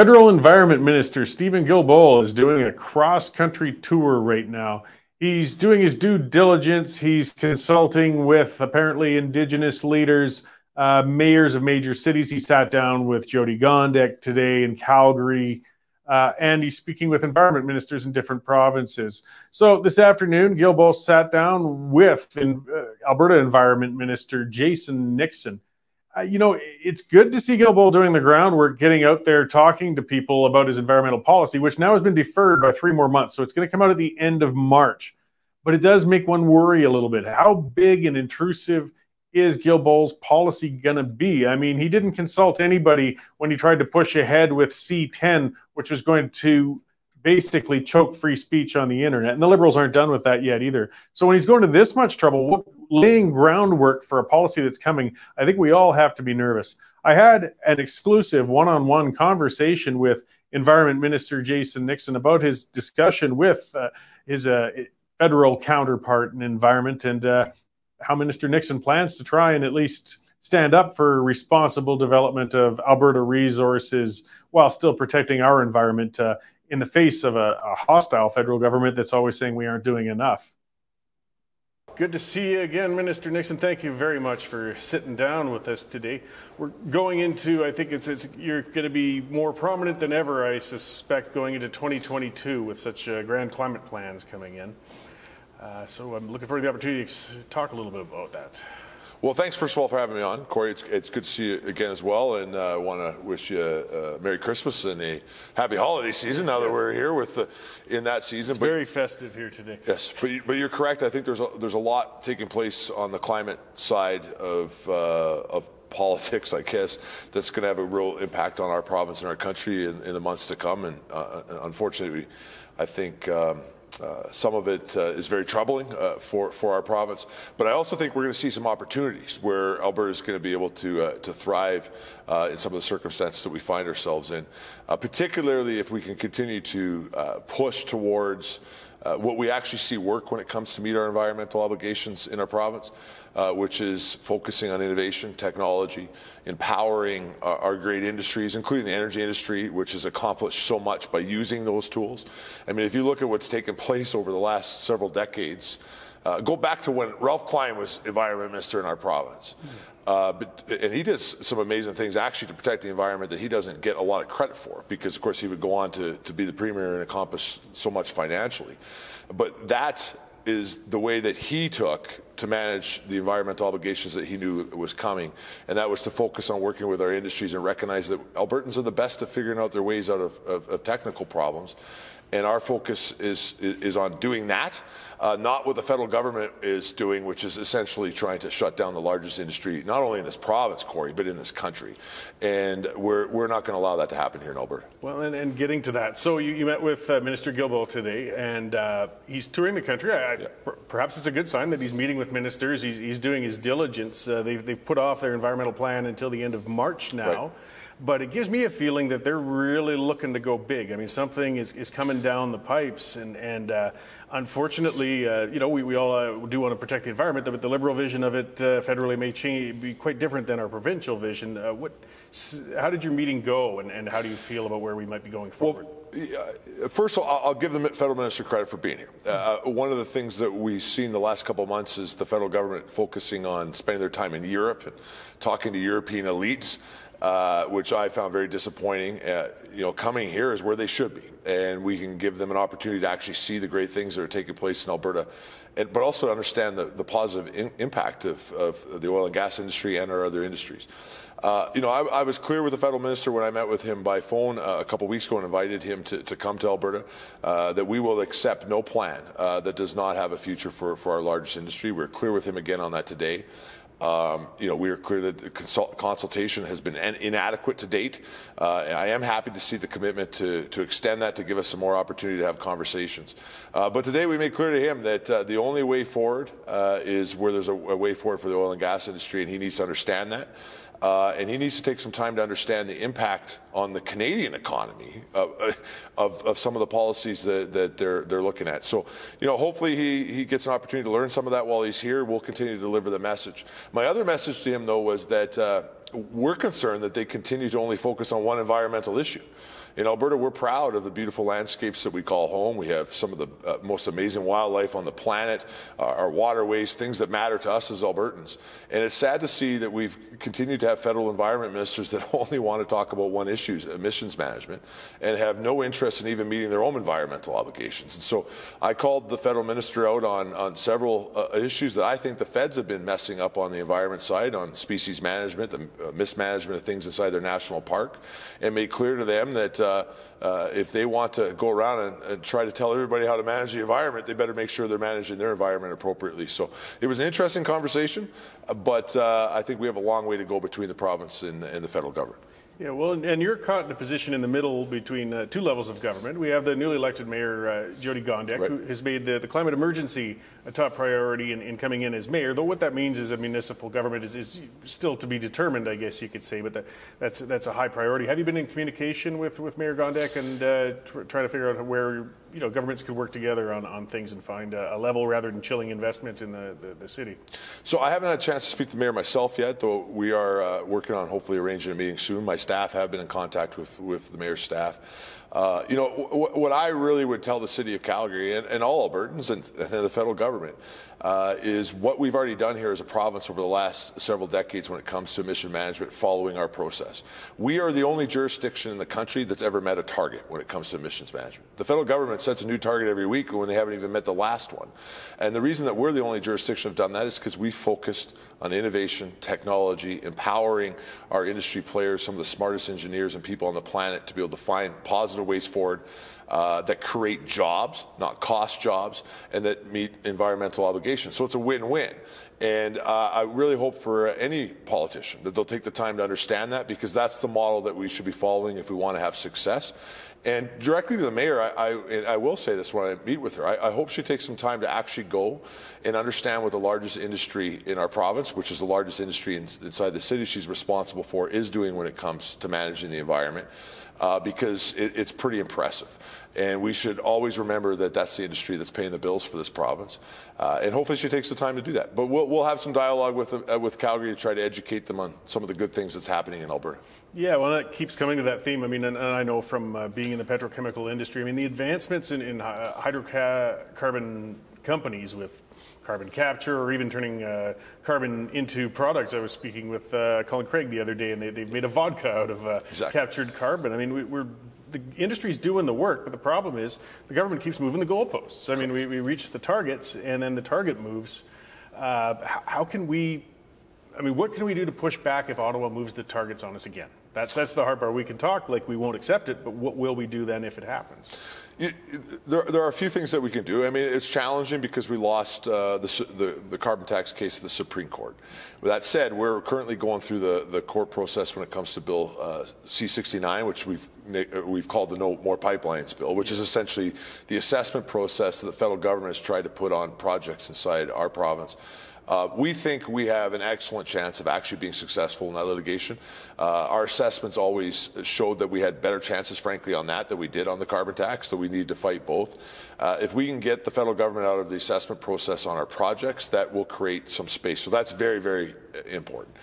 Federal Environment Minister Stephen Gilboa is doing a cross country tour right now. He's doing his due diligence. He's consulting with apparently indigenous leaders, uh, mayors of major cities. He sat down with Jody Gondek today in Calgary, uh, and he's speaking with environment ministers in different provinces. So this afternoon, Gilboa sat down with in, uh, Alberta Environment Minister Jason Nixon you know, it's good to see Gilboa doing the groundwork, getting out there, talking to people about his environmental policy, which now has been deferred by three more months. So it's going to come out at the end of March. But it does make one worry a little bit. How big and intrusive is Gilboa's policy going to be? I mean, he didn't consult anybody when he tried to push ahead with C10, which was going to basically choke free speech on the internet. And the liberals aren't done with that yet either. So when he's going to this much trouble, laying groundwork for a policy that's coming, I think we all have to be nervous. I had an exclusive one on one conversation with Environment Minister Jason Nixon about his discussion with uh, his uh, federal counterpart in environment and uh, how Minister Nixon plans to try and at least stand up for responsible development of Alberta resources while still protecting our environment uh, in the face of a, a hostile federal government that's always saying we aren't doing enough. Good to see you again, Minister Nixon. Thank you very much for sitting down with us today. We're going into, I think it's, it's you're going to be more prominent than ever, I suspect, going into 2022 with such uh, grand climate plans coming in. Uh, so I'm looking forward to the opportunity to talk a little bit about that. Well, thanks first of all for having me on, Corey. It's, it's good to see you again as well, and uh, I uh, want to wish you a, a Merry Christmas and a Happy Holiday season. Now that we're here with the, in that season, but, very festive here today. Yes, but you, but you're correct. I think there's a, there's a lot taking place on the climate side of uh, of politics, I guess, that's going to have a real impact on our province and our country in, in the months to come. And uh, unfortunately, I think. Um, uh, some of it uh, is very troubling uh, for, for our province, but I also think we're going to see some opportunities where Alberta is going to be able to, uh, to thrive uh, in some of the circumstances that we find ourselves in, particularly if we can continue to push towards uh, what we actually see work when it comes to meet our environmental obligations in our province, uh, which is focusing on innovation, technology, empowering our, our, great industries, including the energy industry, which has accomplished so much by using those tools. I mean, if you look at what's taken place over the last several decades uh, go back to when Ralph Klein was environment minister in our province. Uh, but, and he did some amazing things actually to protect the environment that he doesn't get a lot of credit for because, of course, he would go on to, to be the premier and accomplish so much financially. But that is the way that he took to manage the environmental obligations that he knew was coming. And that was to focus on working with our industries and recognize that Albertans are the best at figuring out their ways out of, of, of technical problems and our focus is, is on doing that, uh, not what the federal government is doing, which is essentially trying to shut down the largest industry, not only in this province, Corey, but in this country. And we're, we're not going to allow that to happen here in Alberta. Well, and, and getting to that, so you, you met with uh, Minister Gilbo today, and uh, he's touring the country. I, yeah. per, perhaps it's a good sign that he's meeting with ministers, he's, he's doing his diligence. Uh, they've, they've put off their environmental plan until the end of March now. Right but it gives me a feeling that they're really looking to go big. I mean, something is, is coming down the pipes, and, and uh, unfortunately, uh, you know, we, we all uh, do want to protect the environment, but the liberal vision of it uh, federally may change, be quite different than our provincial vision. Uh, what, how did your meeting go, and, and how do you feel about where we might be going forward? Well, first of all, I'll give the federal minister credit for being here. Uh, one of the things that we've seen the last couple of months is the federal government focusing on spending their time in Europe and talking to European elites. Uh, which I found very disappointing. Uh, you know, coming here is where they should be, and we can give them an opportunity to actually see the great things that are taking place in Alberta, and, but also understand the, the positive in, impact of, of, the oil and gas industry and our other industries. Uh, you know, I, I, was clear with the federal minister when I met with him by phone uh, a couple weeks ago and invited him to, to come to Alberta uh, that we will accept no plan that does not have a future for, for our largest industry. We're clear with him again on that today. Um, you know, we are clear that the consult consultation has been inadequate to date. Uh, I am happy to see the commitment to, to extend that to give us some more opportunity to have conversations. Uh, but today we made clear to him that uh, the only way forward uh, is where there's a, a, way forward for the oil and gas industry, and he needs to understand that. Uh, and he needs to take some time to understand the impact on the Canadian economy of, uh, of, of some of the policies that, that, they're, they're looking at. So, you know, hopefully he, he gets an opportunity to learn some of that while he's here. We'll continue to deliver the message. My other message to him, though, was that. Uh, we're concerned that they continue to only focus on one environmental issue. In Alberta, we're proud of the beautiful landscapes that we call home. We have some of the uh, most amazing wildlife on the planet, uh, our waterways, things that matter to us as Albertans. And it's sad to see that we've continued to have federal environment ministers that only want to talk about one issue, emissions management, and have no interest in even meeting their own environmental obligations. And so I called the federal minister out on, on several uh, issues that I think the feds have been messing up on the environment side, on species management, the uh, mismanagement of things inside their national park and made clear to them that uh, uh, if they want to go around and, and, try to tell everybody how to manage the environment, they better make sure they're managing their environment appropriately. So it was an interesting conversation, but uh, I think we have a long way to go between the province and, and the federal government. Yeah, well, and you're caught in a position in the middle between uh, two levels of government. We have the newly elected mayor, uh, Jody Gondek, right. who has made the, the climate emergency a top priority in, in, coming in as mayor, though what that means is a municipal government is, is still to be determined, I guess you could say, but that, that's, that's a high priority. Have you been in communication with, with Mayor Gondek and uh, tr- trying to figure out where you know, governments could work together on, on things and find a, a level rather than chilling investment in the, the, the, city? So I haven't had a chance to speak to the mayor myself yet, though we are uh, working on hopefully arranging a meeting soon. My staff have been in contact with, with the mayor's staff. Uh, you know, what I really would tell the city of Calgary and, and all Albertans and, and, the federal government uh, is what we've already done here as a province over the last several decades when it comes to emission management following our process. We are the only jurisdiction in the country that's ever met a target when it comes to emissions management. The federal government sets a new target every week when they haven't even met the last one. And the reason that we're the only jurisdiction that have done that is because we focused on innovation, technology, empowering our industry players, some of the smartest engineers and people on the planet to be able to find positive ways forward uh, that create jobs, not cost jobs, and that meet environmental obligations. So it's a win-win. And uh, I really hope for any politician that they'll take the time to understand that because that's the model that we should be following if we want to have success. And directly to the mayor, I, I, I, will say this when I meet with her. I, I, hope she takes some time to actually go and understand what the largest industry in our province, which is the largest industry in, inside the city she's responsible for, is doing when it comes to managing the environment, uh, because it, it's pretty impressive. And we should always remember that that's the industry that's paying the bills for this province. Uh, and hopefully she takes the time to do that. But we'll, we'll have some dialogue with, uh, with Calgary to try to educate them on some of the good things that's happening in Alberta. Yeah, well, that keeps coming to that theme. I mean, and, and I know from uh, being in the petrochemical industry, I mean, the advancements in, in uh, hydrocarbon companies with carbon capture or even turning uh, carbon into products. I was speaking with uh, Colin Craig the other day, and they, have made a vodka out of uh, exactly. captured carbon. I mean, we, we're the industry's doing the work, but the problem is the government keeps moving the goalposts. I mean, we, we reach the targets, and then the target moves. Uh, how, can we? I mean, what can we do to push back if Ottawa moves the targets on us again? That's, that's the hard part. We can talk like we won't accept it, but what will we do then if it happens? You, there, there are a few things that we can do. I mean, it's challenging because we lost uh, the, the, the, carbon tax case to the Supreme Court. With that said, we're currently going through the, the court process when it comes to Bill uh, C-69, which we've uh, we've called the No More Pipelines Bill, which is essentially the assessment process that the federal government has tried to put on projects inside our province. Uh, we think we have an excellent chance of actually being successful in that litigation. Uh, our assessments always showed that we had better chances, frankly, on that than we did on the carbon tax, so we need to fight both. Uh, if we can get the federal government out of the assessment process on our projects, that will create some space. So that's very, very uh, important.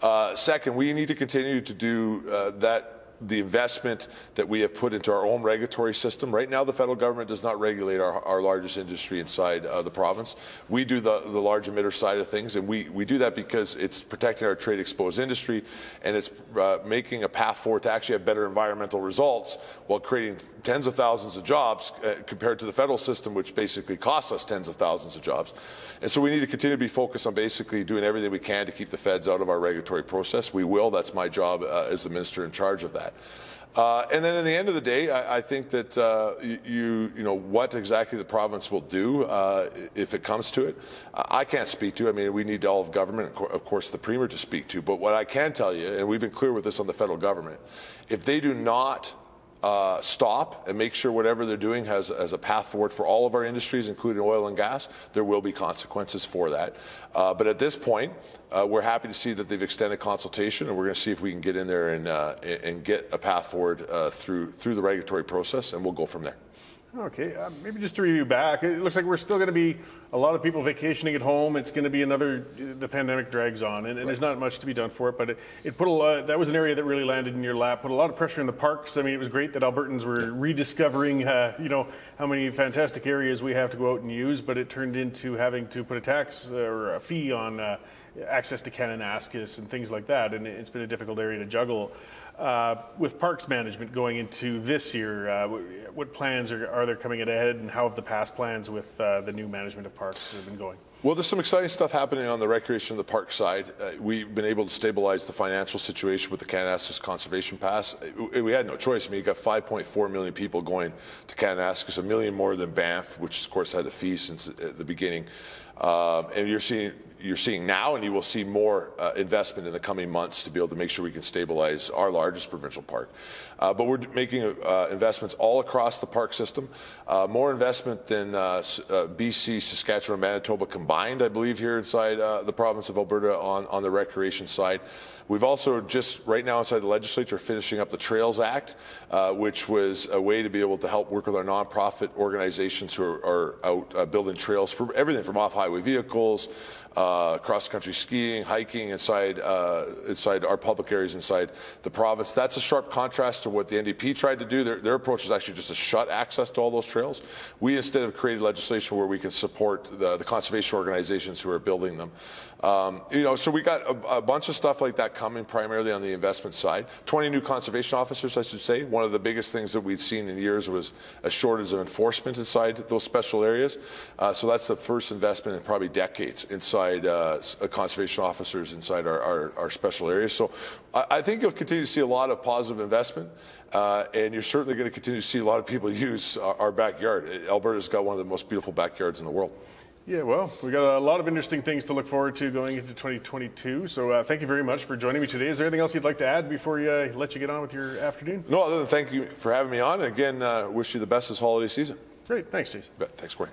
Uh, second, we need to continue to do that the investment that we have put into our own regulatory system. Right now, the federal government does not regulate our, our largest industry inside uh, the province. We do the, the large emitter side of things, and we, we do that because it's protecting our trade exposed industry and it's uh, making a path forward to actually have better environmental results while creating tens of thousands of jobs uh, compared to the federal system, which basically costs us tens of thousands of jobs. And so we need to continue to be focused on basically doing everything we can to keep the feds out of our regulatory process. We will. That's my job uh, as the minister in charge of that that. Uh, and then, in the end of the day, I, I think that uh, you you know what exactly the province will do uh, if it comes to it. I can't speak to. I mean, we need all of government, of course, the premier to speak to. But what I can tell you, and we've been clear with this on the federal government, if they do not uh, stop and make sure whatever they're doing has, has a path forward for all of our industries, including oil and gas, there will be consequences for that. Uh, but at this point, uh, we're happy to see that they've extended consultation, and we're going to see if we can get in there and, uh, and get a path forward uh, through, through the regulatory process, and we'll go from there. Okay, uh, maybe just to review back, it looks like we're still going to be a lot of people vacationing at home. It's going to be another, the pandemic drags on, and, and right. there's not much to be done for it. But it, it put a lot, that was an area that really landed in your lap, put a lot of pressure in the parks. I mean, it was great that Albertans were rediscovering, uh, you know, how many fantastic areas we have to go out and use, but it turned into having to put a tax or a fee on uh, access to Kananaskis and things like that, and it's been a difficult area to juggle. Uh, with parks management going into this year, uh, what plans are, are, there coming ahead and how have the past plans with uh, the new management of parks been going? Well, there's some exciting stuff happening on the recreation of the park side. Uh, we've been able to stabilize the financial situation with the Kananaskis Conservation Pass. Uh, we had no choice. I mean, you got 5.4 million people going to Kananaskis, a million more than Banff, which of course had a fee since uh, the beginning. Um, and you're seeing you're seeing now, and you will see more uh, investment in the coming months to be able to make sure we can stabilize our largest provincial park. Uh, but we're making uh, investments all across the park system, uh, more investment than uh, BC, Saskatchewan, Manitoba combined, I believe, here inside the province of Alberta on, on the recreation side. We've also just right now inside the legislature finishing up the Trails Act, which was a way to be able to help work with our nonprofit organizations who are, are out building trails for everything from off-highway vehicles, uh, uh, cross-country skiing, hiking inside uh, inside our public areas inside the province. That's a sharp contrast to what the NDP tried to do. Their, their approach was actually just to shut access to all those trails. We instead have created legislation where we can support the, the conservation organizations who are building them. Um, you know, so we got a, a, bunch of stuff like that coming primarily on the investment side. 20 new conservation officers, I should say. One of the biggest things that we'd seen in years was a shortage of enforcement inside those special areas. Uh, so that's the first investment in probably decades inside uh, uh conservation officers inside our, our, our, special areas. So I, I think you'll continue to see a lot of positive investment. Uh, and you're certainly going to continue to see a lot of people use our, our backyard. Uh, Alberta's got one of the most beautiful backyards in the world. Yeah, well, we got a lot of interesting things to look forward to going into 2022. So uh, thank you very much for joining me today. Is there anything else you'd like to add before we uh, let you get on with your afternoon? No, other than thank you for having me on. And again, uh, wish you the best this holiday season. Great. Thanks, Jason. Thanks, Corey.